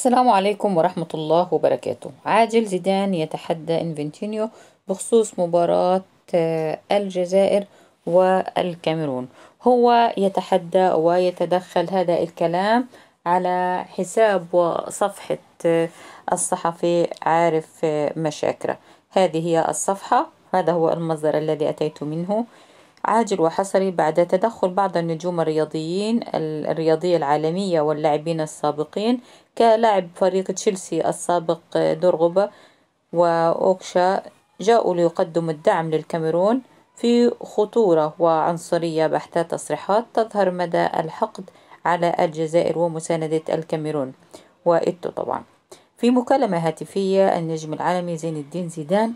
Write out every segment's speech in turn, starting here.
السلام عليكم ورحمة الله وبركاته عاجل زيدان يتحدى انفنتينيو بخصوص مباراة آه، الجزائر والكاميرون هو يتحدى ويتدخل هذا الكلام على حساب وصفحة آه، الصحفي عارف آه، مشاكرة هذه هي الصفحة هذا هو المصدر الذي أتيت منه عاجل وحصري بعد تدخل بعض النجوم الرياضيين الرياضية العالمية واللاعبين السابقين كلاعب فريق تشيلسي السابق آه، درغبة وأوكشا جاءوا ليقدموا الدعم للكاميرون في خطورة وعنصرية بحتة تصريحات تظهر مدى الحقد على الجزائر ومساندة الكاميرون وإتو طبعا في مكالمة هاتفية النجم العالمي زين الدين زيدان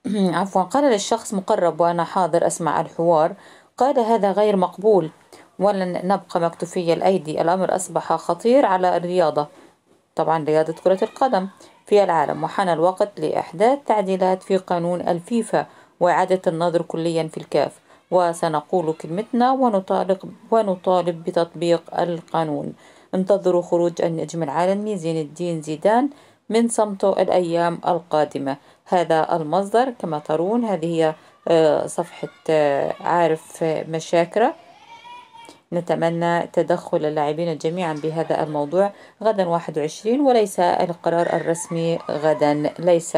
عفوا قال للشخص مقرب وأنا حاضر أسمع الحوار قال هذا غير مقبول ولن نبقى مكتوفي الأيدي الأمر أصبح خطير على الرياضة طبعا رياضة كرة القدم في العالم وحان الوقت لإحداث تعديلات في قانون الفيفا وإعادة النظر كليا في الكاف وسنقول كلمتنا ونطالب, ونطالب بتطبيق القانون انتظروا خروج النجم العالمي زين الدين زيدان من صمته الأيام القادمة هذا المصدر كما ترون هذه هي آه، صفحة آه، عارف آه، مشاكرة نتمنى تدخل اللاعبين جميعا بهذا الموضوع غدا 21 وليس القرار الرسمي غدا ليس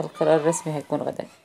القرار الرسمي هيكون غدا